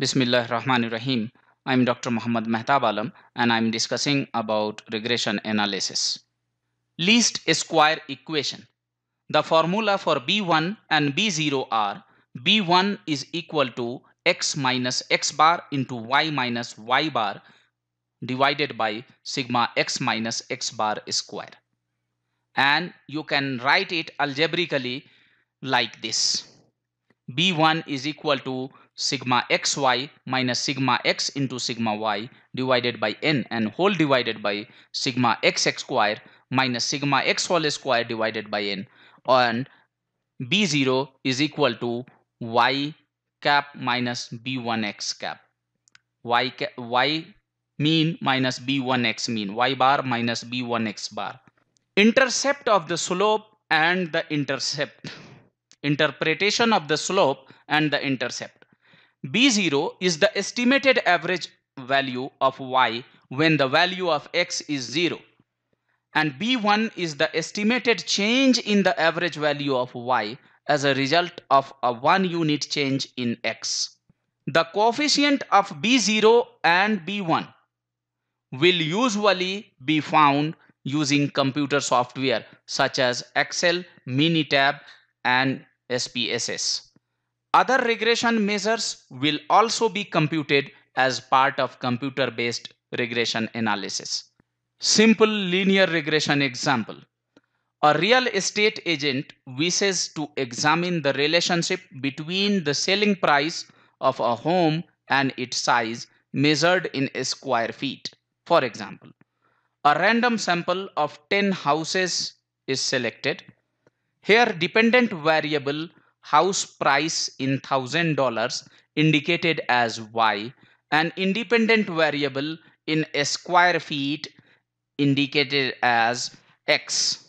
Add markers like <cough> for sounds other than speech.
Bismillah Rahman Rahim. I'm Dr. Muhammad Mehtab Alam and I'm discussing about regression analysis. Least square equation. The formula for B1 and B0 are B1 is equal to x minus x bar into y minus y bar divided by sigma x minus x bar square. And you can write it algebraically like this. B1 is equal to sigma xy minus sigma x into sigma y divided by n and whole divided by sigma xx square minus sigma x whole square divided by n and b0 is equal to y cap minus b1x cap y cap, y mean minus b1x mean y bar minus b1x bar intercept of the slope and the intercept <laughs> interpretation of the slope and the intercept. B0 is the estimated average value of y when the value of x is 0 and B1 is the estimated change in the average value of y as a result of a 1 unit change in x. The coefficient of B0 and B1 will usually be found using computer software such as Excel, Minitab and SPSS. Other regression measures will also be computed as part of computer-based regression analysis. Simple linear regression example. A real estate agent wishes to examine the relationship between the selling price of a home and its size measured in square feet. For example, a random sample of 10 houses is selected here dependent variable house price in thousand dollars indicated as Y and independent variable in square feet indicated as X.